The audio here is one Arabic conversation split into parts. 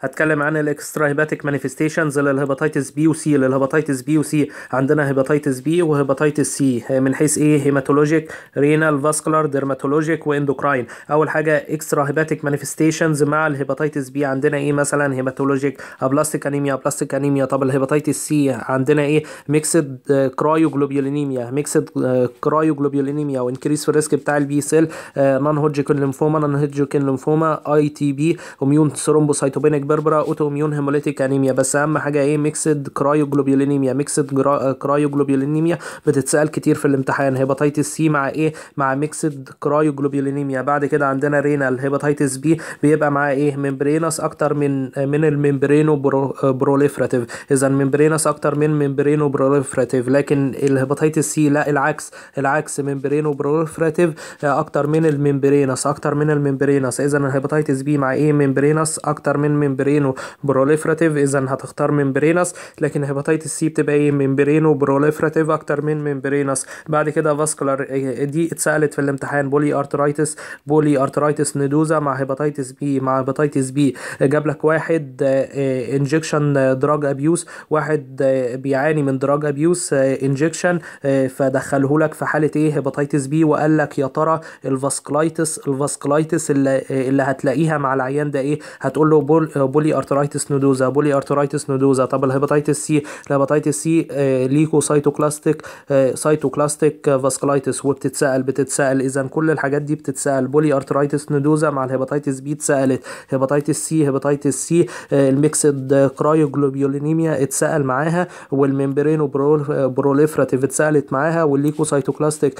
هتكلم عن الاكسترا هيباتيك مانيفستيشنز للهيباتيتس بي وسي للهيباتيتس بي وسي عندنا هيباتيتس بي وهيباتيتس سي من حيث ايه هيماتولوجيك رينال فاسكولار ديرماتولوجيك واندوكراين اول حاجه اكسترا هيباتيك مانيفستيشنز مع الهيباتيتس بي عندنا ايه مثلا هيماتولوجيك ابلاستيك انيميا ابلاستيك انيميا طب الهيباتيتس سي عندنا ايه ميكسد كرايوجلوبيولينيميا ميكسد كرايوجلوبيولينيميا وانكريس في الريسك بتاع البي سيل نون هوجكن ليمفوما نون هوجكن ليمفوما اي تي بي اميون ثرومبوسايتوبينيك بربرا اوتو هيموليتيك انيميا بس اهم حاجه ايه ميكسد كرايوجلوبيولينيميا ميكسد كرايوجلوبولينيميا آه، كرايوجلوبيولينيميا بتتسال كتير في الامتحان هيباتيتس سي مع ايه مع ميكسد كرايوجلوبيولينيميا بعد كده عندنا رينال هيباتيتس بي بيبقى معاه ايه ممبرينس اكتر من آه، من الممبرينو برو... آه، بروليفراتيف اذا ميمبرينوس اكتر من ممبرينو بروليفراتيف لكن الهيباتيتس سي لا العكس العكس ممبرينو بروليفراتيف اكتر من الممبرينس اكتر من الممبرينس اذا الهيباتيتس بي مع ايه ميمبرينوس اكتر من ميمبرينوس ميمبرين بروليفراتيف اذا هتختار ميمبرينس لكن هيباتيتس سي بتبقى ايه ممبرينو بروليفراتيف اكتر من ميمبرينس بعد كده فاسكولار إيه، دي اتسالت في الامتحان بولي ارترايتس بولي ارترايتس ندوزا مع هيباتيتس بي مع هيباتيتس بي جاب لك واحد انجكشن دراج ابيوس واحد إيه، بيعاني من دراج ابيوس انجكشن فدخله لك في حاله ايه هيباتيتس بي وقال لك يا ترى الفاسكولايتس الفاسكولايتس اللي, إيه، اللي هتلاقيها مع العيان ده ايه هتقول له بولي ارترايتس نودوزا بولي ارترايتس نودوزا طب الهيباتيتس سي الهيباتيتس سي آه، ليكو سايتوكلاستيك آه، سايتوكلاستيك فاسكولايتس وبتتسال بتتسال اذا كل الحاجات دي بتتسال بولي ارترايتس نودوزا مع الهيباتيتس بي اتسالت هيباتيتس سي هيباتيتس سي آه، الميكسد كرايوجلوبيولينيميا اتسال معاها والممبرينو بروليفراتيف اتسالت معاها والليكو سايتوكلاستيك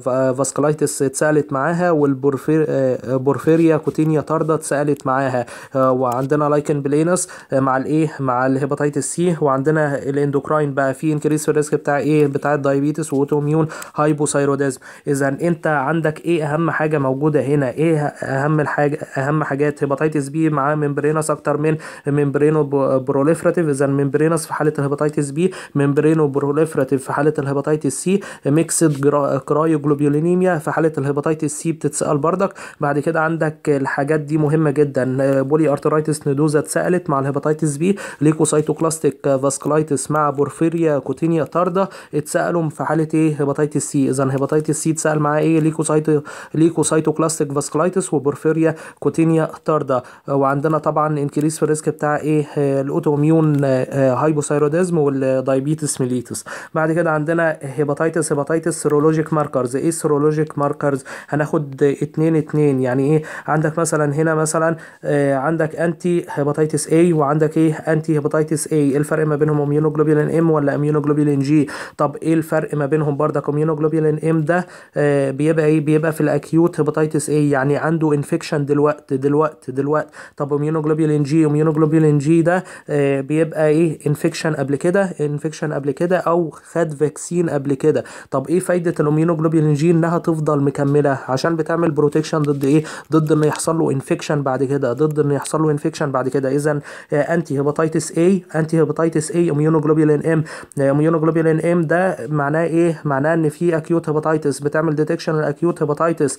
فاسكولايتس اتسالت معاها والبورفيريا كوتينيا طارده اتسالت معاها وعند عندنا لايكن بلينس آه، مع الايه مع الهيباتيتس سي وعندنا الاندوكراين بقى في انكريس في الريسك بتاع ايه بتاع الدايبيتس واوتوميون هايبوثايروديزم اذا انت عندك ايه اهم حاجه موجوده هنا ايه اهم الحاجه اهم حاجات هيباتيتس بي مع ميمبرينس اكتر من ميمبرينو بروليفراتيف اذا ميمبرينس في حاله الهيباتيتس بي ميمبرينو بروليفراتيف في حاله الهيباتيتس سي ميكسد كرايوجلوبيولينيميا في حاله الهيباتيتس سي بتتسال بردك بعد كده عندك الحاجات دي مهمه جدا آه، بولي ارترايتس سنيدوزا اتسالت مع الهباتيتس بي ليكوسايتوكلاستيك فاسكلايتس مع بورفيريا كوتينيا طارده اتسالوا في حاله ايه هباتيتس سي اذا هباتيتس سي اتسال معاه ايه ليكوسايتو ليكوسايتوكلاستيك فاسكلايتس وبورفيريا كوتينيا طارده وعندنا طبعا انكريس في الريسك بتاع ايه الاوتو اميون آه، هايبوثايروديزم والدايبيتس ميليتس بعد كده عندنا هباتيتس هباتيتس سيرولوجيك ماركرز ايه السيرولوجيك ماركرز هناخد اتنين اتنين يعني ايه عندك مثلا هنا مثلا آه، عندك انتي انتي هيباتيتس A وعندك ايه انتي هيباتيتس A ايه الفرق ما بينهم اميونوجلوبولين ام ولا اميونوجلوبولين جي طب ايه الفرق ما بينهم برضك اميونوجلوبولين ام ده آه بيبقى ايه بيبقى في الاكيوت هيباتيتس A يعني عنده انفكشن دلوقت دلوقت دلوقت طب اميونوجلوبولين جي اميونوجلوبولين جي ده آه بيبقى ايه انفكشن قبل كده انفكشن قبل كده او خد فاكسين قبل كده طب ايه فايده الاميونوجلوبولين جي انها تفضل مكمله عشان بتعمل بروتكشن ضد ايه ضد ان يحصل له انفكشن بعد كده ضد ان يحصل له انفكشن انفكشن بعد كده اذا انتي هيباتيتس اي انتي هيباتيتس اي اميونوجلوبولين ام اميونوجلوبولين ام ده معناه ايه معناه ان في اكيوت هيباتيتس بتعمل ديتكشن للاكيوت هيباتيتس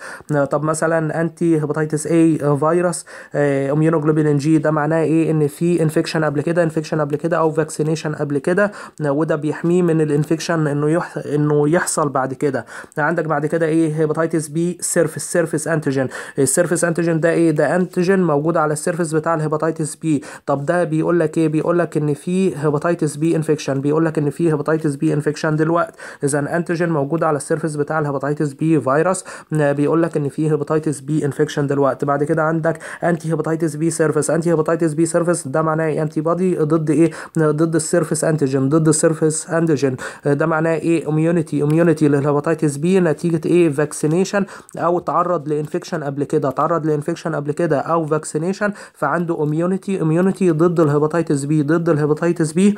طب مثلا انتي هيباتيتس اي فيروس اميونوجلوبولين جي ده معناه ايه ان في انفكشن قبل كده انفكشن قبل كده او فاكسينيشن قبل كده آه, وده بيحميه من الانفكشن انه يح... انه يحصل بعد كده آه, عندك بعد كده ايه هيباتيتس بي سيرفيس سيرفيس انتيجين السيرفيس انتيجين ده ايه ده انتيجين موجود على السيرفيس بتاع الهيباتيتس بي طب ده بيقول لك ايه بيقول لك ان في هيباتيتس بي انفكشن بيقول لك ان في هيباتيتس بي انفكشن دلوقتي اذا انتيجين موجود على السيرفيس بتاع الهيباتيتس بي فيروس بيقول لك ان في هيباتيتس بي انفكشن دلوقتي بعد كده عندك انتي هيباتيتس بي سيرفيس انتي هيباتيتس بي سيرفيس ده معناه ايه انتي بادي ضد ايه ضد السيرفيس انتيجين ضد السيرفيس انتيجين ده معناه ايه اميونيتي اميونيتي للهيباتيتس بي نتيجه ايه فاكسينيشن او تعرض لانفكشن قبل كده تعرض لانفكشن قبل كده او فاكسينيشن فعنده عنده اميونيتي اميونيتي ضد الهيباتيتس بي ضد الهيباتيتس بي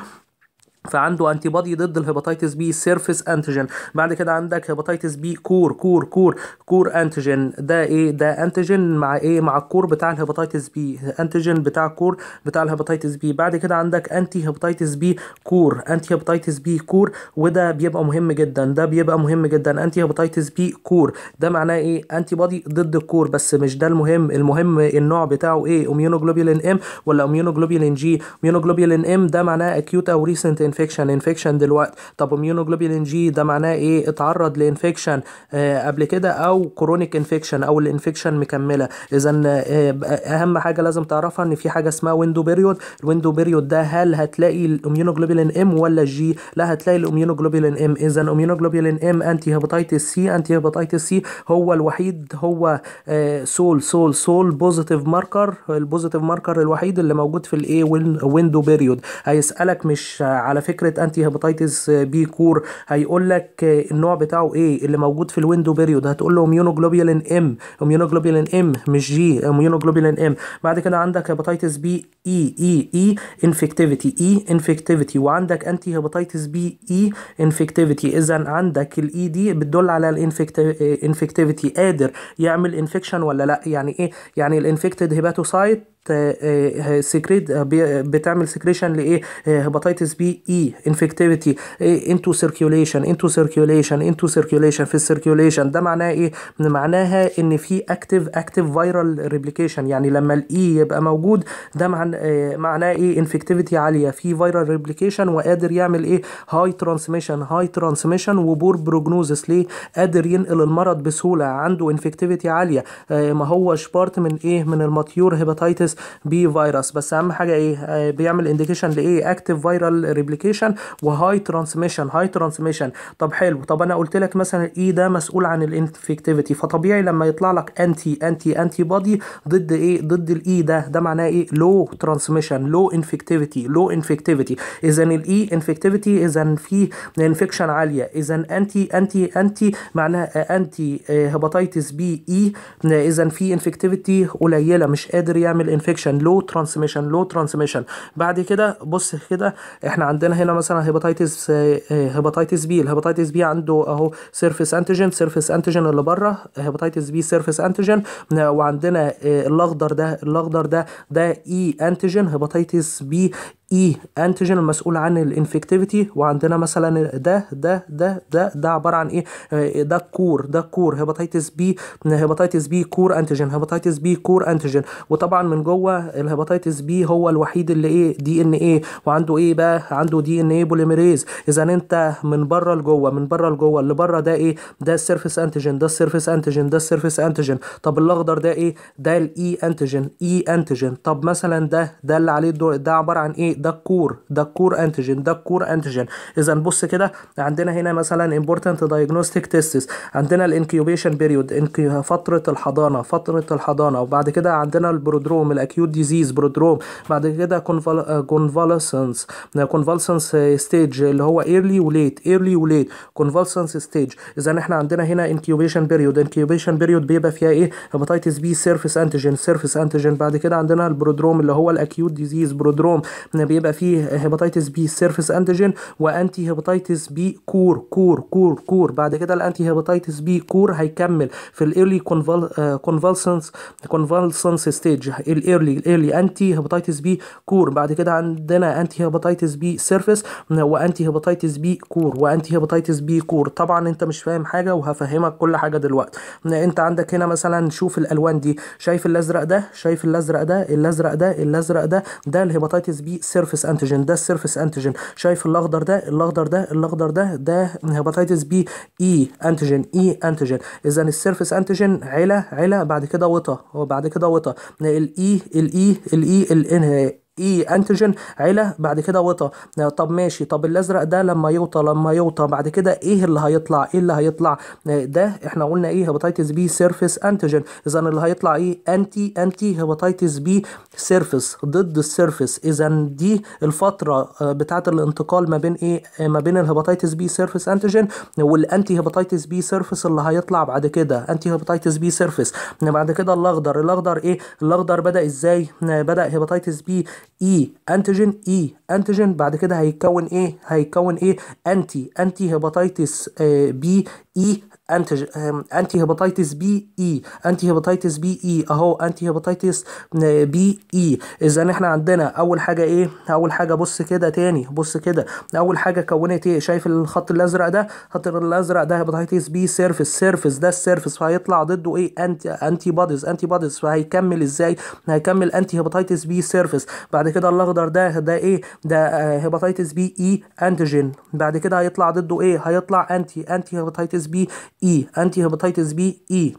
فعنده انتي بادي ضد الهيباتيتس بي سيرفيس انتيجين بعد كده عندك هيباتيتس بي كور كور كور كور انتيجين ده ايه ده انتيجين مع ايه مع الكور بتاع الهيباتيتس بي انتيجين بتاع الكور بتاع الهيباتيتس بي بعد كده عندك انتي هيباتيتس بي كور انتي هيباتيتس بي كور وده بيبقى مهم جدا ده بيبقى مهم جدا انتي هيباتيتس بي كور ده معناه ايه انتي بادي ضد الكور بس مش ده المهم المهم النوع بتاعه ايه اميونوجلوبولين ام ولا اميونوجلوبولين جي اميونوجلوبولين ام ده معناه اكيوت او ريسنت انفكشن انفكشن دلوقتي طب اميونوجلوبين جي ده معناه ايه اتعرض لانفكشن آه، قبل كده او كرونيك انفكشن او الانفكشن مكمله اذا آه، آه، اهم حاجه لازم تعرفها ان في حاجه اسمها ويندو بيريود الويندو بيريود ده هل هتلاقي الاميونوجلوبين ام ولا جي لا هتلاقي الاميونوجلوبين ام اذا اميونوجلوبولين ام انتي هيباتيتس سي انتي هيباتيتس سي هو الوحيد هو سول سول سول بوزيتيف ماركر البوزيتيف ماركر الوحيد اللي موجود في الايه ويندو بيريود هيسالك مش على فكره انتي هيباتيتس بي كور هيقول لك النوع بتاعه ايه اللي موجود في الويندو بيريود هتقول له اميونوجلوبيولين ام اميونوجلوبيولين ام مش جي اميونوجلوبيولين ام بعد كده عندك هيباتيتس بي اي اي اي انفكتيفيتي اي انفكتيفيتي وعندك انتي هيباتيتس بي اي انفكتيفيتي اذا عندك الاي e دي بتدل على الانفكتيفيتي قادر يعمل انفكشن ولا لا يعني ايه يعني الانفكتد هيباتوسايت سيكريت آه، آه، آه، بتعمل سكريشن لايه هيباتيتس بي اي انفكتيفيتي انتو سيركيوليشن انتو سيركيوليشن انتو سيركيوليشن في السيركيوليشن ده معناه ايه معناها ان في اكتيف اكتيف فايرال ريبليكيشن يعني لما الاي e يبقى موجود ده معناه ايه انفكتيفيتي عاليه في فايرال ريبليكيشن وقادر يعمل ايه هاي ترانسميشن هاي ترانسميشن وبور بروجنوزس ليه قادر ينقل المرض بسهوله عنده انفكتيفيتي عاليه ما هوش بارت من ايه من الماتيور هيباتيتس بي فيروس بس اهم حاجه ايه آه، بيعمل انديكيشن لايه اكتف فيرال ريبليكيشن وهاي ترانسميشن هاي ترانسميشن طب حلو طب انا قلت لك مثلا الاي e ده مسؤول عن الانفكتيفيتي فطبيعي لما يطلع لك انتي انتي انتي بودي ضد ايه ضد الاي e ده ده معناه ايه لو ترانسميشن لو انفكتيفيتي لو انفكتيفيتي اذا الاي انفكتيفيتي اذا في انفكشن عاليه اذا انتي انتي انتي معناها انتي هيباتيتس بي اي اذا في انفكتيفيتي قليله مش قادر يعمل انفكشن لو ترانسميشن لو ترانسميشن بعد كده بص كده احنا عندنا هنا مثلا هيباتيتس هيباتيتس بي الهيباتيتس بي عنده اهو سيرفيس انتيجين سيرفيس انتيجين اللي بره هيباتيتس بي سيرفيس انتيجين وعندنا إيه، الاخضر ده الاخضر ده ده اي انتيجين هيباتيتس بي اي e, انتيجين المسؤول عن الانفكتيفيتي وعندنا مثلا ده ده ده ده ده عباره عن ايه آه، ده كور ده كور هيباتيتس بي هيباتيتس بي كور انتيجين هيباتيتس بي كور انتيجين وطبعا من جوه الهيباتيتس بي هو الوحيد اللي ايه دي ان ايه وعنده ايه بقى عنده دي ان ايه بوليميريز اذا انت من بره لجوه من بره لجوه اللي بره ده ايه ده السيرفيس انتيجين ده السيرفيس انتيجين ده السيرفيس انتيجين طب الاخضر ده ايه ده الاي انتيجين اي انتيجين طب مثلا ده ده اللي عليه الدور ده عباره عن ايه ده الكور ده الكور انتيجين ده الكور انتيجين اذا بص كده عندنا هنا مثلا امبورتنت دايجنوستيك تيستس عندنا الانكيوبيشن بيريود فتره الحضانه فتره الحضانه وبعد كده عندنا البرودروم الاكيوت ديزيز برودروم بعد كده كونفالسنس كونفالسنس ستيج اللي هو ايرلي وليت ايرلي وليت كونفالسنس ستيج اذا احنا عندنا هنا انكيوبيشن بيريود انكيوبيشن بيريود بيبقى فيها ايه هباتيتس بي سيرفيس انتيجين سيرفيس انتيجين بعد كده عندنا البرودروم اللي هو الاكيوت ديزيز برودروم بيبقى فيه هيباتيتس بي سيرفيس انتيجين وانتي هيباتيتس بي كور كور كور كور بعد كده الانتي هيباتيتس بي كور هيكمل في الايرلي كونفالسنس كونفالسنس ستيج الايرلي الايرلي انتي هيباتيتس بي كور بعد كده عندنا انتي هيباتيتس بي سيرفيس وانتي هيباتيتس بي كور وانتي هيباتيتس بي كور طبعا انت مش فاهم حاجه وهفهمك كل حاجه دلوقتي انت عندك هنا مثلا شوف الالوان دي شايف الازرق ده شايف الازرق ده الازرق ده الازرق ده ده الهيباتيتس بي السيرفس انتيجين ده السيرفس انتيجين شايف الاخضر ده الاخضر ده الاخضر ده ده هيباتيتس بي اي انتيجين اي انتيجين اذا السيرفس انتيجين عيله عيله بعد كده وطا وبعد كده وطا الاي الاي الاي اي انتيجين عيله بعد كده وطا طب ماشي طب الازرق ده لما يوطى لما يوطى بعد كده ايه اللي هيطلع ايه اللي هيطلع ده احنا قلنا ايه هيباتيتس بي سيرفيس انتيجين اذا اللي هيطلع ايه انتي انتي هيباتيتس بي سيرفيس ضد السيرفيس اذا دي الفتره آه، بتاعه الانتقال ما بين ايه آه، ما بين الهيباتيتس بي سيرفيس انتيجين والانتي هيباتيتس بي سيرفيس اللي هيطلع بعد كده انتي هيباتيتس بي سيرفيس بعد كده الاخضر الاخضر ايه الاخضر بدا ازاي بدا هيباتيتس بي اي انتيجين اي انتيجين بعد كده هيتكون ايه هيتكون ايه انتي انتي هيباتيتس بي اي انتج انتي هيباتيتس بي اي انتي هيباتيتس بي اي اهو انتي هيباتيتس بي اي اذا احنا عندنا اول حاجه ايه اول حاجه بص كده تاني بص كده اول حاجه كونت ايه شايف الخط الازرق ده الخط الازرق ده هيباتيتس بي سيرفس سيرفس ده السيرفس فهيطلع ضده ايه انتي انتي بوديز انتي بوديز فهيكمل ازاي هيكمل انتي هيباتيتس بي سيرفس بعد كده الاخضر ده ده ايه ده هيباتيتس بي اي انتيجين بعد كده هيطلع ضده ايه هيطلع انتي انتي هيباتيتس بي اي انتي هيباتيتس بي اي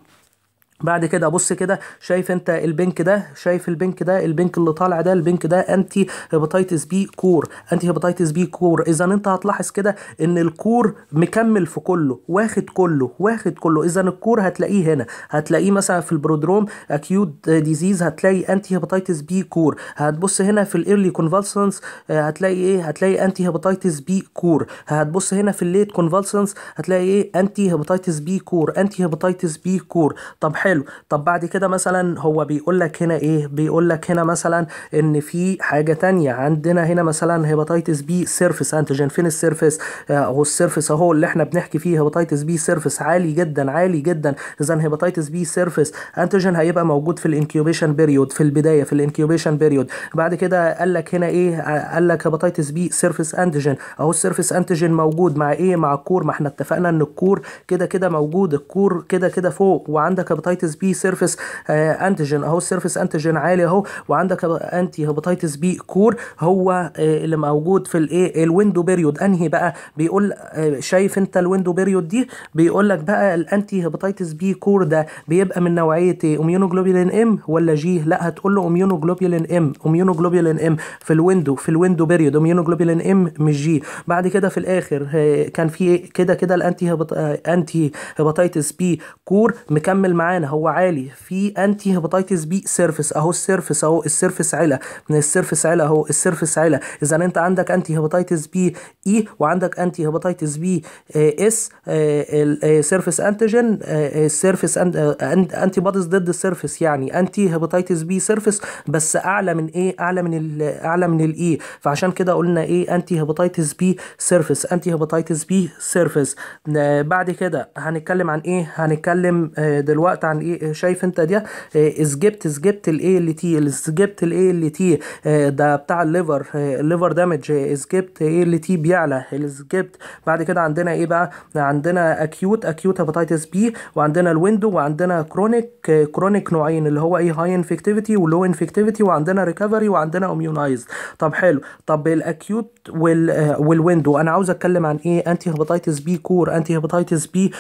بعد كده بص كده شايف انت البنك ده شايف البنك ده البنك اللي طالع ده البنك ده انتي هيباتيتس بي كور انتي هيباتيتس بي كور اذا انت هتلاحظ كده ان الكور مكمل في كله واخد كله واخد كله اذا الكور هتلاقيه هنا هتلاقيه مثلا في البرودروم اكيوت ديزيز هتلاقي انتي هيباتيتس بي كور هتبص هنا في الايرلي آه، كونفالسنس هتلاقي ايه هتلاقي انتي هيباتيتس بي كور هتبص هنا في الليت كونفالسنس هتلاقي ايه انتي هيباتيتس بي كور انتي هيباتيتس بي كور طب حلو طب بعد كده مثلا هو بيقول لك هنا ايه بيقول لك هنا مثلا ان في حاجه تانية عندنا هنا مثلا هيباتيتس بي سيرفس انتيجين فين السيرفس اهو آه، السيرفس اهو اللي احنا بنحكي فيه هيباتيتس بي سيرفس عالي جدا عالي جدا اذا هيباتيتس بي سيرفس انتيجين هيبقى موجود في الانكيوبيشن بيريود في البدايه في الانكيوبيشن بيريود بعد كده قال لك هنا ايه آه، قال لك هيباتيتس بي سيرفس انتيجين اهو السيرفس انتيجين موجود مع ايه مع الكور ما احنا اتفقنا ان الكور كده كده موجود الكور كده كده فوق وعندك هيباتيتس هيباتيتس بي سيرفيس انتيجين آه، اهو السيرفيس انتيجين عالي اهو وعندك انتي هيباتيتس بي كور هو آه، اللي موجود في الايه الويندو بيريود انهي بقى بيقول آه، شايف انت الويندو بيريود دي بيقول لك بقى الانتي هيباتيتس بي كور ده بيبقى من نوعيه ايه اميونوجلوبولين ام ولا جي لا هتقول له اميونوجلوبولين ام اميونوجلوبولين ام في الويندو في الويندو بيريود اميونوجلوبولين ام مش جي بعد كده في الاخر كان في إيه؟ كده كده الانتي هيباتيتس بي كور مكمل معانا هو عالي في انتي هيباتيتس بي سيرفس اهو السيرفس اهو السيرفس علا من السيرفس علا اهو السيرفس علا اذا انت عندك انتي هيباتيتس بي اي وعندك انتي هيباتيتس بي اس السيرفيس انتيجين السيرفس انتي بوديز ضد السيرفس يعني انتي هيباتيتس بي سيرفس بس اعلى من ايه اعلى من اعلى من الاي e. فعشان كده قلنا ايه انتي هيباتيتس بي سيرفس انتي هيباتيتس بي سيرفس بعد كده هنتكلم عن ايه هنتكلم آه، دلوقتي عن عن ايه آه، شايف انت دي سجبت آه، سجبت الاي ال تي سجبت الاي ال تي آه، ده بتاع الليفر الليفر دامج سجبت اي ال تي بيعلى سجبت بعد كده عندنا ايه بقى عندنا اكيوت اكيوت هيباتيتس بي وعندنا الويندو وعندنا كرونيك كرونيك نوعين اللي هو ايه هاي انفكتيفيتي ولو انفكتيفيتي وعندنا ريكفري وعندنا اميونايز طب حلو طب الاكيوت وال والويندو انا عاوز اتكلم عن ايه انتي هيباتيتس بي كور انتي هيباتيتس بي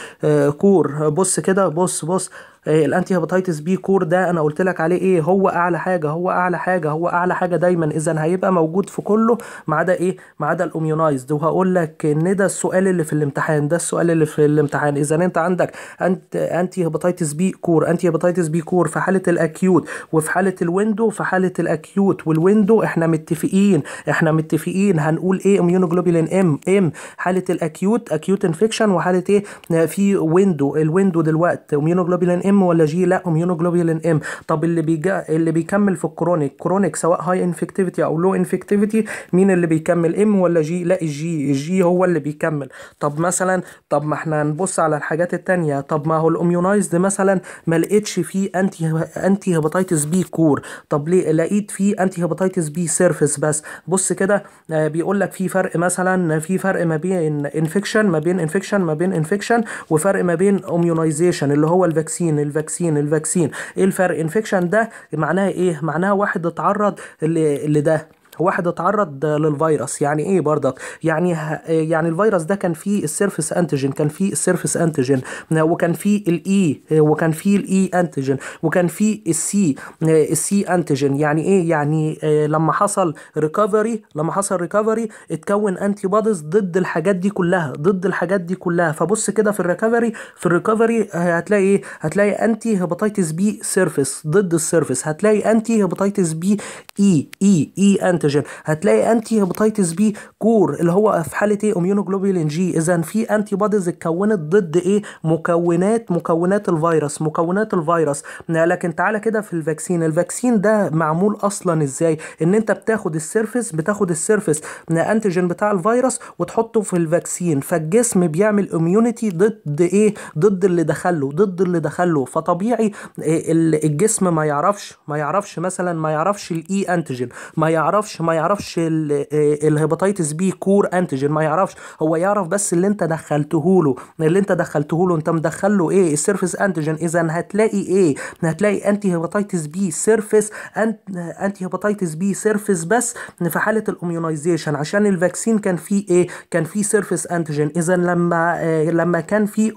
كور بص كده بص بص إيه، الانتي هيباتيتس بي كور ده انا قلت لك عليه ايه هو اعلى حاجه هو اعلى حاجه هو اعلى حاجه دايما اذا هيبقى موجود في كله ما عدا ايه ما عدا الاميونايزد وهقول لك ان ده السؤال اللي في الامتحان ده السؤال اللي في الامتحان اذا انت عندك انت انتي هيباتيتس بي كور انتي هيباتيتس بي كور في حاله الاكيوت وفي حاله الويندو في حاله الاكيوت والويندو احنا متفقين احنا متفقين هنقول ايه اميونوجلوبولين ام ام حاله الاكيوت اكيوت انفكشن وحاله ايه في ويندو الويندو دلوقتي اميونوجلوبولين ام ام ولا جي لا اميونوجلوبولين ام طب اللي بيجا اللي بيكمل في الكرونيك كرونيك سواء هاي انفكتيفيتي او لو انفكتيفيتي مين اللي بيكمل ام ولا جي لا الجي الجي هو اللي بيكمل طب مثلا طب ما احنا نبص على الحاجات التانية طب ما هو الاميونايزد مثلا ما لقيتش فيه انتي انتي هيباتيتس بي كور طب ليه لقيت فيه انتي هيباتيتس بي سيرفيس بس بص كده آه، بيقول لك في فرق مثلا في فرق ما بين انفكشن ما بين انفكشن ما بين انفكشن وفرق ما بين اميونايزيشن اللي هو الفاكسين الفاكسين الفاكسين ايه الفرق انفكشن ده معناها ايه معناها واحد اتعرض لده واحد اتعرض للفيروس يعني ايه برضك يعني يعني الفيروس ده كان فيه السيرفس انتيجين كان فيه السيرفس انتيجين وكان فيه الاي e، وكان فيه الاي e انتيجين وكان فيه السي السي انتيجين يعني ايه يعني آه، لما حصل ريكفري لما حصل ريكفري اتكون انتي بوديز ضد الحاجات دي كلها ضد الحاجات دي كلها فبص كده في الريكفري في الريكفري آه، هتلاقي ايه هتلاقي انتي هيباتيتس بي سيرفس ضد السيرفس هتلاقي انتي هيباتيتس بي اي اي اي انتيجين انتيجين هتلاقي انتي هيباتيتس بي كور اللي هو في حاله ايه اميونوجلوبولين جي اذا في انتي بوديز اتكونت ضد ايه مكونات مكونات الفيروس مكونات الفيروس لكن تعالى كده في الفاكسين الفاكسين ده معمول اصلا ازاي ان انت بتاخد السيرفس بتاخد السيرفس انتيجين بتاع الفيروس وتحطه في الفاكسين فالجسم بيعمل اميونيتي ضد ايه ضد اللي دخله ضد اللي دخله فطبيعي إيه؟ الجسم ما يعرفش ما يعرفش مثلا ما يعرفش الاي انتيجين e ما يعرفش يعرفش ما يعرفش آه، الهيباتيتس بي كور انتيجين ما يعرفش هو يعرف بس اللي انت دخلته له اللي انت دخلته له انت مدخل له ايه السيرفيس انتيجين اذا هتلاقي ايه هتلاقي انتي هيباتيتس بي سيرفيس انتي هيباتيتس بي سيرفيس بس في حاله الاميونايزيشن عشان الفاكسين كان فيه ايه كان فيه سيرفيس انتيجين اذا لما آه لما كان فيه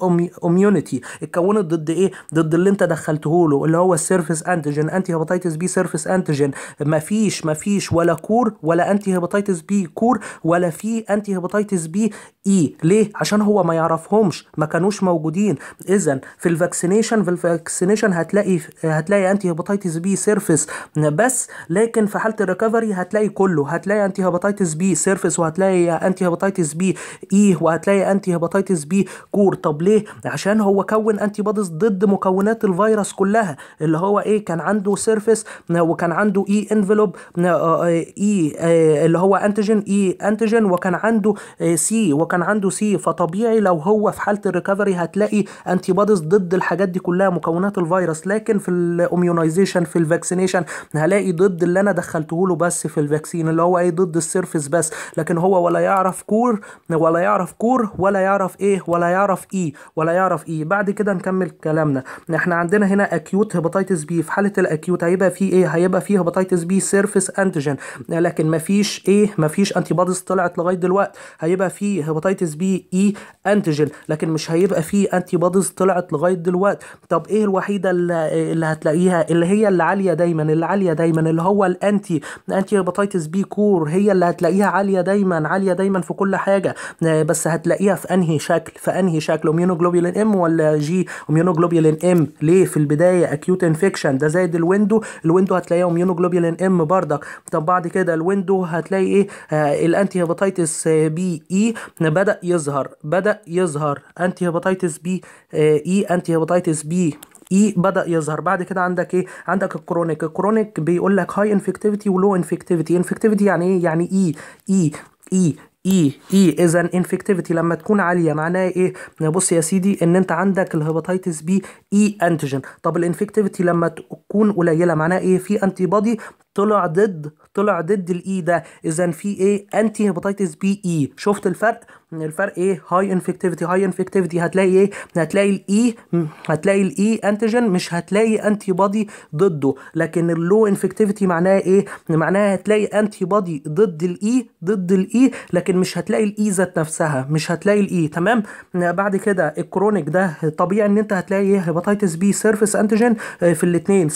اميونيتي اتكونت ضد ايه ضد اللي انت دخلته له اللي هو السيرفيس انتيجين انتي هيباتيتس بي سيرفيس انتيجين مفيش مفيش ولا كور ولا انتي هيباتيتس بي كور ولا في انتي هيباتيتس بي اي ليه عشان هو ما يعرفهمش ما كانوش موجودين اذا في الفاكسينيشن في الفاكسينيشن هتلاقي هتلاقي انتي هيباتيتس بي سيرفيس بس لكن في حاله الريكفري هتلاقي كله هتلاقي انتي هيباتيتس بي سيرفيس وهتلاقي انتي هيباتيتس بي اي وهتلاقي انتي هيباتيتس بي كور طب ليه عشان هو كون انتي بوديز ضد مكونات الفيروس كلها اللي هو ايه كان عنده سيرفيس وكان عنده اي e انفلوب آه، آه، E, اي آه، اللي هو انتيجين اي انتيجين وكان عنده سي آه، وكان عنده سي فطبيعي لو هو في حاله الريكفري هتلاقي انتي بوديز ضد الحاجات دي كلها مكونات الفيروس لكن في الاميونايزيشن في الفاكسينيشن هلاقي ضد اللي انا دخلته له بس في الفاكسين اللي هو ايه ضد السيرفس بس لكن هو ولا يعرف كور ولا يعرف كور ولا يعرف ايه ولا يعرف اي e، ولا يعرف اي e. بعد كده نكمل كلامنا احنا عندنا هنا اكيوت هيباتيتس بي في حاله الاكيوت هيبقى فيه ايه هيبقى فيه هيباتيتس بي سيرفس انتيجين لكن مفيش ايه مفيش انتي بوديز طلعت لغايه دلوقتي هيبقى في هيباتيتس بي اي انتيجين لكن مش هيبقى في انتي بوديز طلعت لغايه دلوقتي طب ايه الوحيده اللي هتلاقيها اللي هي اللي عاليه دايما اللي عاليه دايما اللي هو الانتي انتي هيباتيتس بي كور هي اللي هتلاقيها عاليه دايما عاليه دايما في كل حاجه آه، بس هتلاقيها في انهي شكل في انهي شكل اميونوجلوبولين ام ولا جي اميونوجلوبولين ام ليه في البدايه اكيوت انفكشن ده زائد الويندو الويندو هتلاقيها اميونوجلوبولين ام بردك طب بعد كده كده الويندو هتلاقي ايه آه، الانتي هيباتيتس آه، بي اي بدا يظهر بدا يظهر انتي هيباتيتس بي آه، اي انتي هيباتيتس بي اي بدا يظهر بعد كده عندك ايه عندك الكرونيك الكرونيك بيقول لك هاي انفكتيفيتي ولو انفكتيفيتي انفكتيفيتي يعني ايه يعني اي اي اي اي اي اذا انفكتيفيتي لما تكون عاليه معناها ايه بص يا سيدي ان انت عندك الهيباتيتس بي اي انتيجين طب الانفكتيفيتي لما تكون قليله معناها ايه في انتي بودي طلع ضد طلع ضد الاي ده اذا في ايه انتي هيباتيتس بي اي شفت الفرق الفرق ايه هاي انفكتيفيتي هاي انفكتيفيتي هتلاقي ايه هتلاقي الاي e، هتلاقي الاي انتيجين e مش هتلاقي انتي بادي ضده لكن اللو انفكتيفيتي معناها ايه معناها هتلاقي انتي بادي ضد الاي e، ضد الاي لكن مش هتلاقي الاي ذات نفسها مش هتلاقي الاي تمام بعد كده الكرونيك ده طبيعي ان انت هتلاقي ايه هيباتيتس بي سيرفيس انتيجين في الاثنين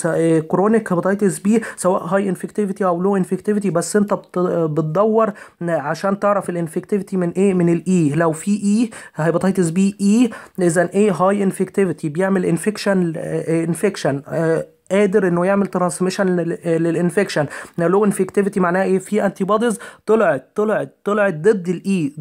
كرونيك هيباتيتس بي سواء هاي آه، انفكتيفيتي او لو انفكتيفيتي بس انت بتدور عشان تعرف الانفكتيفيتي من ايه من الاي e. لو في اي هيباتيتس بي اي اذا ايه هاي انفكتيفيتي بيعمل انفكشن انفكشن آه، آه، قادر انه يعمل ترانسميشن للانفكشن لو انفكتيفيتي معناها ايه في انتي بوديز طلعت طلعت طلعت ضد الاي e،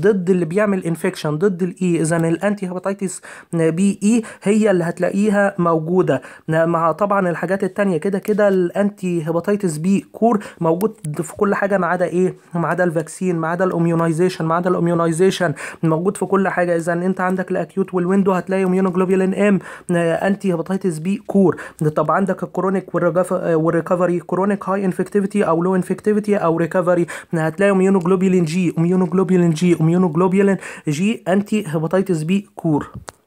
ضد اللي بيعمل انفكشن ضد الاي اذا الانتي هيباتيتس بي اي هي اللي هتلاقيها موجوده مع طبعا الحاجات الثانيه كده كده الانتي هيباتيتس بي كور موجود في كل حاجه ما عدا ايه ما عدا الفاكسين ما عدا الاميونايزيشن ما عدا الاميونايزيشن موجود في كل حاجه اذا انت عندك الاكيوت والويندو هتلاقي اميونوجلوبولين ام انتي هيباتيتس بي كور طب عندك الكرونيك والريكفري كرونيك هاي انفكتيفيتي او لو انفكتيفيتي او ريكفري هتلاقي اميونوجلوبولين جي اميونوجلوبولين جي اميونوجلوبولين جي انتي هيباتيتس بي كور